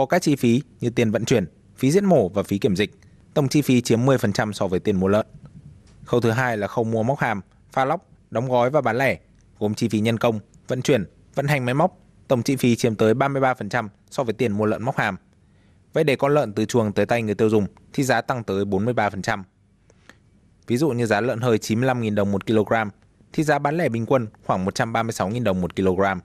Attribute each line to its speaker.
Speaker 1: có các chi phí như tiền vận chuyển, phí giết mổ và phí kiểm dịch. Tổng chi phí chiếm 10% so với tiền mua lợn. Khâu thứ hai là khâu mua móc hàm, pha lóc, đóng gói và bán lẻ, gồm chi phí nhân công, vận chuyển, vận hành máy móc, tổng chi phí chiếm tới 33% so với tiền mua lợn móc hàm. Vậy để con lợn từ chuồng tới tay người tiêu dùng thì giá tăng tới 43%. Ví dụ như giá lợn hơi 95.000 đồng 1 kg thì giá bán lẻ bình quân khoảng 136.000 đồng 1 kg.